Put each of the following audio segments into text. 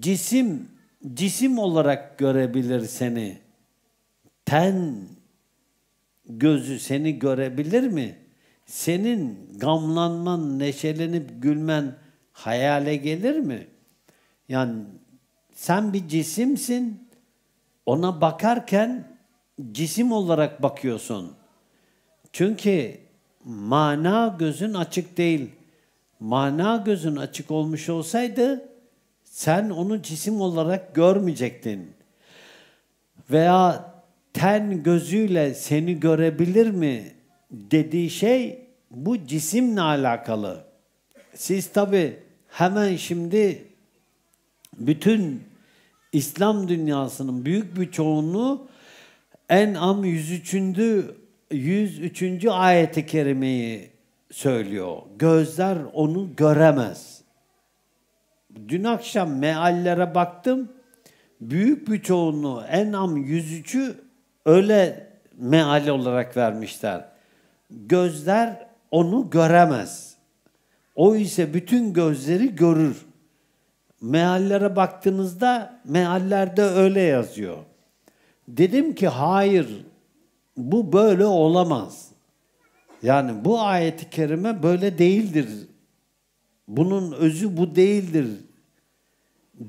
Cisim, cisim olarak görebilir seni. Ten gözü seni görebilir mi? Senin gamlanman, neşelenip gülmen hayale gelir mi? Yani sen bir cisimsin, ona bakarken cisim olarak bakıyorsun. Çünkü mana gözün açık değil. Mana gözün açık olmuş olsaydı sen onu cisim olarak görmeyecektin. Veya ten gözüyle seni görebilir mi dediği şey bu cisimle alakalı. Siz tabi hemen şimdi bütün İslam dünyasının büyük bir çoğunluğu En'am 103. 103. ayeti kerimeyi söylüyor. Gözler onu göremez dün akşam meallere baktım. Büyük bir çoğunluğu En'am 103'ü öyle meal olarak vermişler. Gözler onu göremez. O ise bütün gözleri görür. Meallere baktığınızda meallerde öyle yazıyor. Dedim ki hayır bu böyle olamaz. Yani bu ayeti kerime böyle değildir bunun özü bu değildir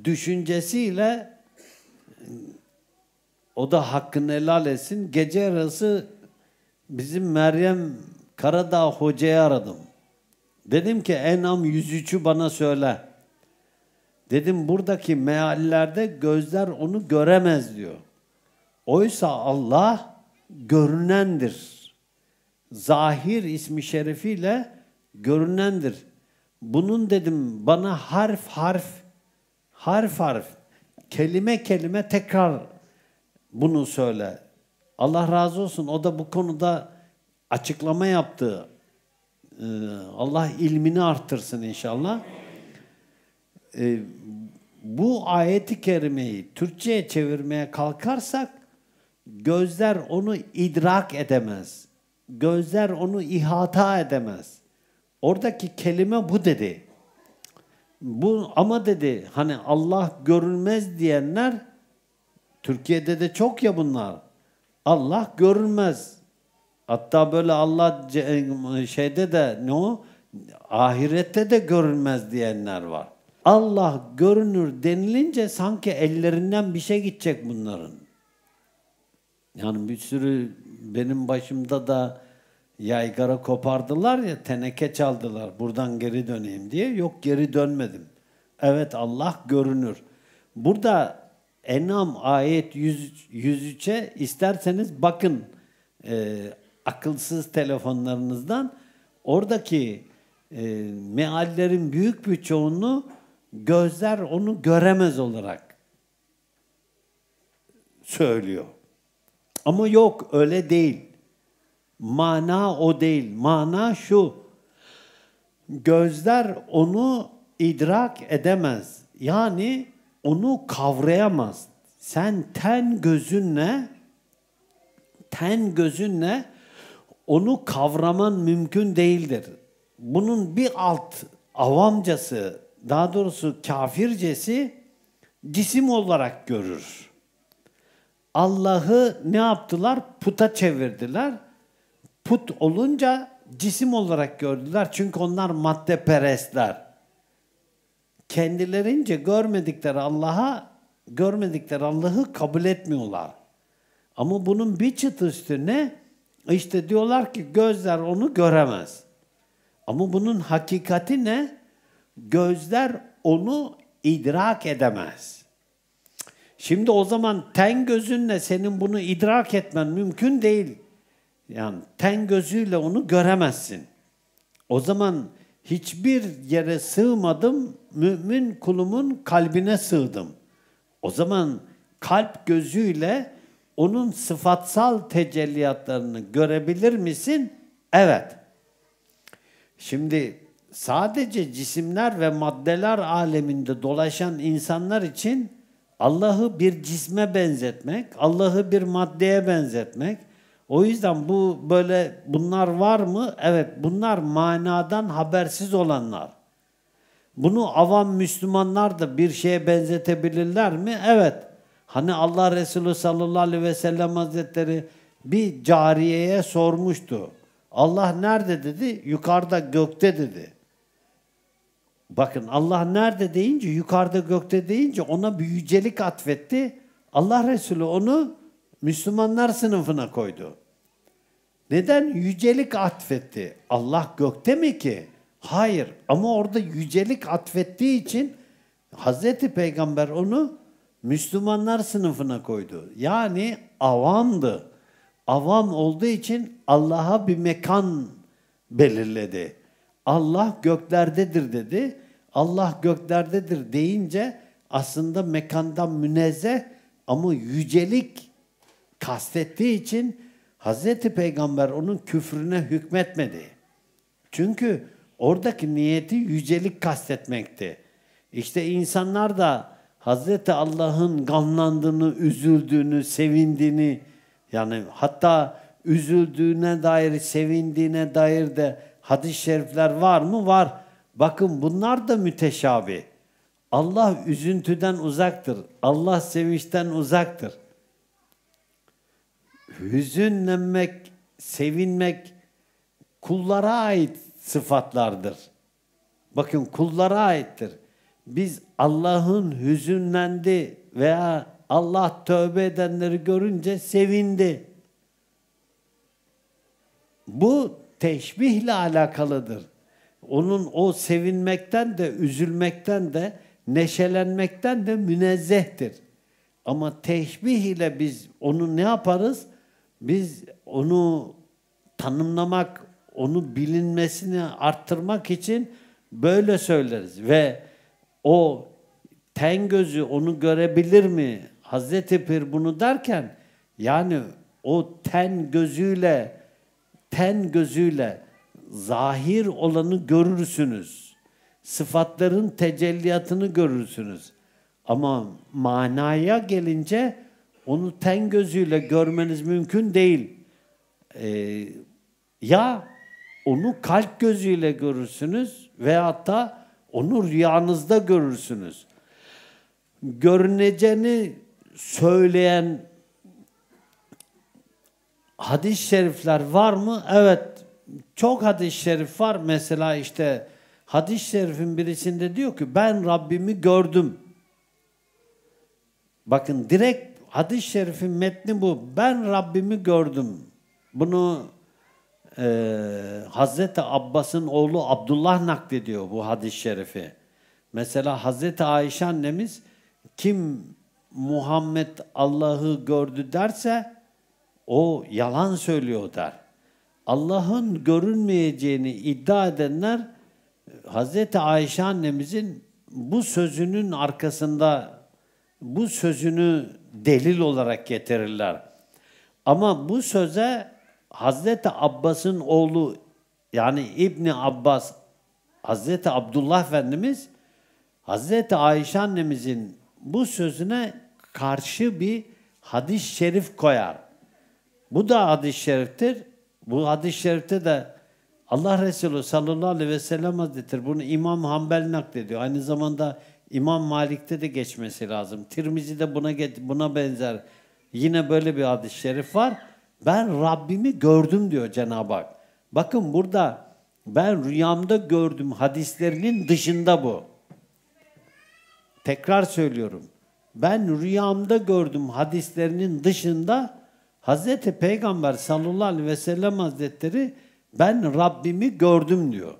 düşüncesiyle o da hakkını helal etsin. Gece arası bizim Meryem Karadağ hocayı aradım. Dedim ki Enam 103'ü bana söyle. Dedim buradaki meallerde gözler onu göremez diyor. Oysa Allah görünendir. Zahir ismi şerifiyle görünendir bunun dedim bana harf harf harf harf kelime kelime tekrar bunu söyle. Allah razı olsun o da bu konuda açıklama yaptı. Ee, Allah ilmini arttırsın inşallah. Ee, bu ayeti kerimeyi Türkçe'ye çevirmeye kalkarsak gözler onu idrak edemez. Gözler onu ihata edemez. Oradaki kelime bu dedi. Bu ama dedi hani Allah görünmez diyenler Türkiye'de de çok ya bunlar. Allah görünmez. Hatta böyle Allah şeyde de ne o? Ahirette de görünmez diyenler var. Allah görünür denilince sanki ellerinden bir şey gidecek bunların. Yani bir sürü benim başımda da yaygara kopardılar ya teneke çaldılar buradan geri döneyim diye. Yok geri dönmedim. Evet Allah görünür. Burada Enam ayet 100, 103'e isterseniz bakın e, akılsız telefonlarınızdan. Oradaki e, meallerin büyük bir çoğunluğu gözler onu göremez olarak söylüyor. Ama yok öyle değil. Mana o değil. Mana şu. Gözler onu idrak edemez. Yani onu kavrayamaz. Sen ten gözünle ten gözünle onu kavraman mümkün değildir. Bunun bir alt avamcası, daha doğrusu kafircesi cisim olarak görür. Allah'ı ne yaptılar? Puta çevirdiler put olunca cisim olarak gördüler. Çünkü onlar madde perestler. Kendilerince görmedikleri Allah'a, görmedikleri Allah'ı kabul etmiyorlar. Ama bunun bir çıt ne işte diyorlar ki gözler onu göremez. Ama bunun hakikati ne? Gözler onu idrak edemez. Şimdi o zaman ten gözünle senin bunu idrak etmen mümkün değil. Yani ten gözüyle onu göremezsin. O zaman hiçbir yere sığmadım, mümin kulumun kalbine sığdım. O zaman kalp gözüyle onun sıfatsal tecelliyatlarını görebilir misin? Evet. Şimdi sadece cisimler ve maddeler aleminde dolaşan insanlar için Allah'ı bir cisme benzetmek, Allah'ı bir maddeye benzetmek, o yüzden bu böyle bunlar var mı? Evet bunlar manadan habersiz olanlar. Bunu avam Müslümanlar da bir şeye benzetebilirler mi? Evet. Hani Allah Resulü sallallahu aleyhi ve sellem hazretleri bir cariyeye sormuştu. Allah nerede dedi? Yukarıda gökte dedi. Bakın Allah nerede deyince, yukarıda gökte deyince ona bir yücelik atfetti. Allah Resulü onu Müslümanlar sınıfına koydu. Neden? Yücelik atfetti. Allah gökte mi ki? Hayır ama orada yücelik atfettiği için Hazreti Peygamber onu Müslümanlar sınıfına koydu. Yani avamdı. Avam olduğu için Allah'a bir mekan belirledi. Allah göklerdedir dedi. Allah göklerdedir deyince aslında mekandan münezzeh ama yücelik kastettiği için Hazreti Peygamber onun küfrüne hükmetmedi. Çünkü oradaki niyeti yücelik kastetmekti. İşte insanlar da Hazreti Allah'ın gamlandığını, üzüldüğünü, sevindiğini yani hatta üzüldüğüne dair, sevindiğine dair de hadis-i şerifler var mı? Var. Bakın bunlar da müteşabi. Allah üzüntüden uzaktır. Allah sevinçten uzaktır hüzünlenmek, sevinmek kullara ait sıfatlardır. Bakın kullara aittir. Biz Allah'ın hüzünlendi veya Allah tövbe edenleri görünce sevindi. Bu teşbihle alakalıdır. Onun o sevinmekten de, üzülmekten de, neşelenmekten de münezzehtir. Ama teşbih ile biz onu ne yaparız? Biz onu tanımlamak, onu bilinmesini arttırmak için böyle söyleriz ve o ten gözü onu görebilir mi? Hazreti Pir bunu derken yani o ten gözüyle ten gözüyle zahir olanı görürsünüz. Sıfatların tecelliyatını görürsünüz. Ama manaya gelince onu ten gözüyle görmeniz mümkün değil. Ee, ya onu kalp gözüyle görürsünüz ve da onu rüyanızda görürsünüz. Görüneceğini söyleyen hadis-i şerifler var mı? Evet. Çok hadis-i şerif var. Mesela işte hadis-i şerifin birisinde diyor ki ben Rabbimi gördüm. Bakın direkt Hadis-i şerifin metni bu. Ben Rabbimi gördüm. Bunu e, Hazreti Abbas'ın oğlu Abdullah naklediyor bu hadis-i şerifi. Mesela Hazreti Ayşe annemiz kim Muhammed Allah'ı gördü derse o yalan söylüyor der. Allah'ın görünmeyeceğini iddia edenler Hazreti Ayşe annemizin bu sözünün arkasında bu sözünü delil olarak getirirler. Ama bu söze Hazreti Abbas'ın oğlu yani İbni Abbas Hazreti Abdullah Efendimiz Hazreti Ayşe annemizin bu sözüne karşı bir hadis-i şerif koyar. Bu da hadis-i şeriftir. Bu hadis-i şerifte de Allah Resulü sallallahu aleyhi ve sellem hazretleri bunu İmam Hanbel naklediyor. Aynı zamanda İmam Malik'te de geçmesi lazım. Tirmizi'de buna buna benzer yine böyle bir hadis-i şerif var. Ben Rabbimi gördüm diyor Cenab-ı Hak. Bakın burada ben rüyamda gördüm hadislerinin dışında bu. Tekrar söylüyorum. Ben rüyamda gördüm hadislerinin dışında Hazreti Peygamber sallallahu aleyhi ve sellem Hazretleri ben Rabbimi gördüm diyor.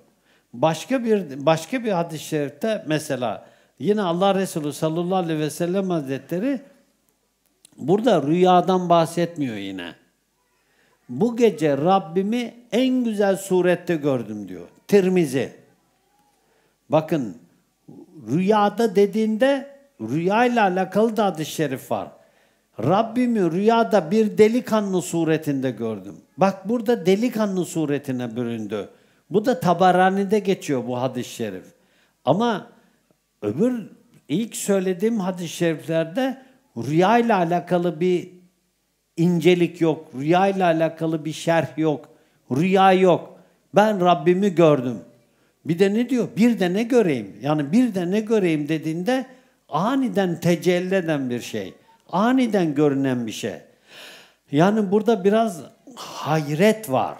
Başka bir başka bir hadis-i şerifte mesela Yine Allah Resulü sallallahu aleyhi ve sellem hazretleri burada rüyadan bahsetmiyor yine. Bu gece Rabbimi en güzel surette gördüm diyor. Tirmizi. Bakın rüyada dediğinde rüyayla alakalı da hadis şerif var. Rabbimi rüyada bir delikanlı suretinde gördüm. Bak burada delikanlı suretine büründü. Bu da Tabarani'de geçiyor bu hadis-i şerif. Ama Öbür ilk söylediğim hadis-i şeriflerde rüya alakalı bir incelik yok. rüyayla alakalı bir şerh yok. Rüya yok. Ben Rabbimi gördüm. Bir de ne diyor? Bir de ne göreyim? Yani bir de ne göreyim dediğinde aniden tecelli eden bir şey. Aniden görünen bir şey. Yani burada biraz hayret var.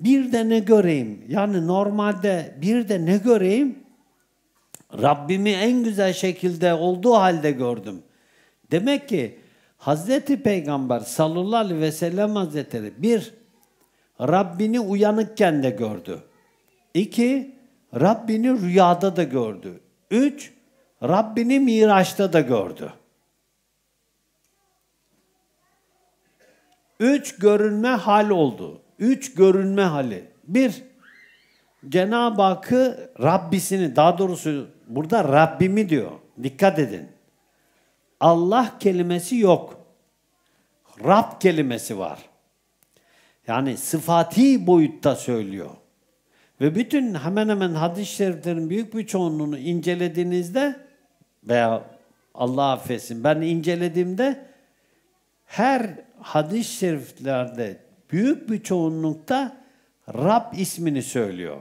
Bir de ne göreyim? Yani normalde bir de ne göreyim? Rabbimi en güzel şekilde olduğu halde gördüm. Demek ki Hazreti Peygamber sallallahu aleyhi ve sellem hazretleri bir, Rabbini uyanıkken de gördü. İki, Rabbini rüyada da gördü. Üç, Rabbini Miraç'ta da gördü. Üç görünme hal oldu. Üç görünme hali. Bir, Cenab-ı Hakk'ı Rabbisini, daha doğrusu Burada Rabbimi diyor. Dikkat edin. Allah kelimesi yok. Rab kelimesi var. Yani sıfati boyutta söylüyor. Ve bütün hemen hemen hadis-i şeriflerin büyük bir çoğunluğunu incelediğinizde veya Allah affetsin ben incelediğimde her hadis-i şeriflerde büyük bir çoğunlukta Rab ismini söylüyor.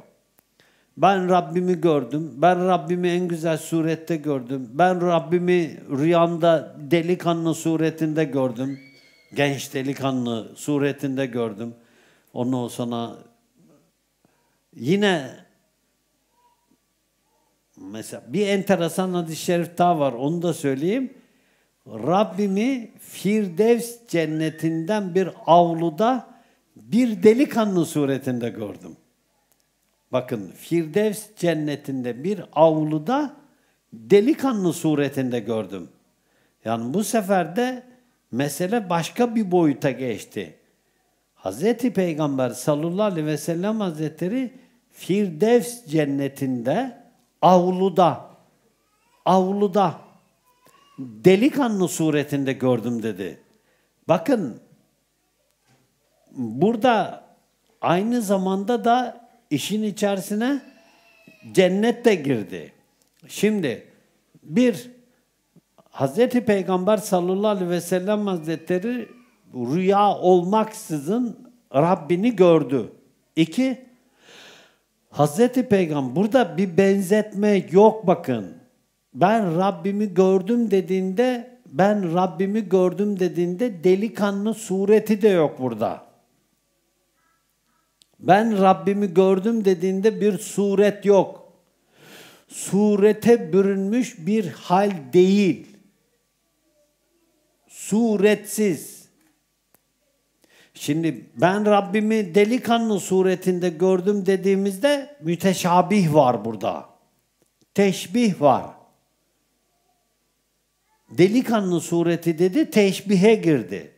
Ben Rabbimi gördüm. Ben Rabbimi en güzel surette gördüm. Ben Rabbimi rüyamda delikanlı suretinde gördüm. Genç delikanlı suretinde gördüm. Onu sana yine mesela bir enteresan hadis-i şerif daha var. Onu da söyleyeyim. Rabbimi Firdevs cennetinden bir avluda bir delikanlı suretinde gördüm. Bakın Firdevs cennetinde bir avluda delikanlı suretinde gördüm. Yani bu sefer de mesele başka bir boyuta geçti. Hz. Peygamber sallallahu aleyhi ve sellem hazretleri Firdevs cennetinde avluda avluda delikanlı suretinde gördüm dedi. Bakın burada aynı zamanda da işin içerisine cennet de girdi. Şimdi bir Hz. Peygamber sallallahu aleyhi ve sellem hazretleri rüya olmaksızın Rabbini gördü. İki, Hz. Peygamber burada bir benzetme yok bakın. Ben Rabbimi gördüm dediğinde, ben Rabbimi gördüm dediğinde delikanlı sureti de yok burada. Ben Rabbimi gördüm dediğinde bir suret yok. Surete bürünmüş bir hal değil. Suretsiz. Şimdi ben Rabbimi delikanlı suretinde gördüm dediğimizde müteşabih var burada. Teşbih var. Delikanlı sureti dedi, teşbihe girdi.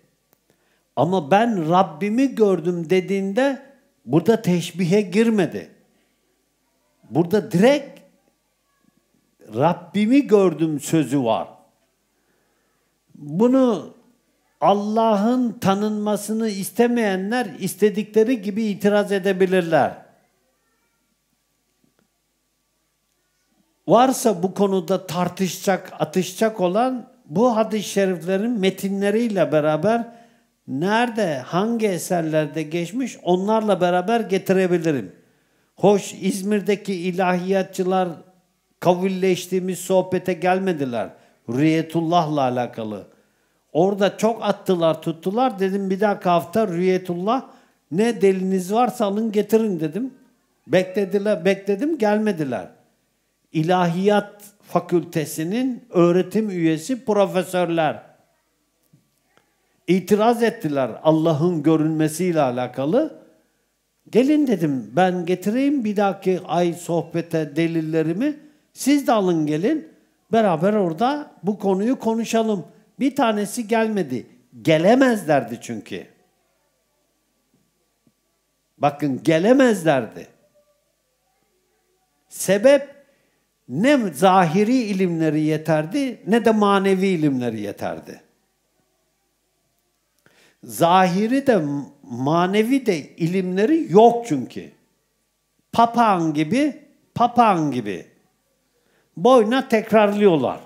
Ama ben Rabbimi gördüm dediğinde Burada teşbihe girmedi. Burada direkt Rabbimi gördüm sözü var. Bunu Allah'ın tanınmasını istemeyenler istedikleri gibi itiraz edebilirler. Varsa bu konuda tartışacak, atışacak olan bu hadis-i şeriflerin metinleriyle beraber nerede, hangi eserlerde geçmiş onlarla beraber getirebilirim. Hoş İzmir'deki ilahiyatçılar kavilleştiğimiz sohbete gelmediler. Rüyetullah'la alakalı. Orada çok attılar tuttular. Dedim bir dahaki hafta Rüyetullah ne deliniz varsa alın getirin dedim. Beklediler, bekledim gelmediler. İlahiyat Fakültesinin öğretim üyesi profesörler itiraz ettiler Allah'ın görünmesiyle alakalı. Gelin dedim ben getireyim bir dahaki ay sohbete delillerimi. Siz de alın gelin. Beraber orada bu konuyu konuşalım. Bir tanesi gelmedi. Gelemezlerdi çünkü. Bakın gelemezlerdi. Sebep ne zahiri ilimleri yeterdi ne de manevi ilimleri yeterdi. Zahiri de manevi de ilimleri yok çünkü. Papağan gibi, papağan gibi. Boyuna tekrarlıyorlar.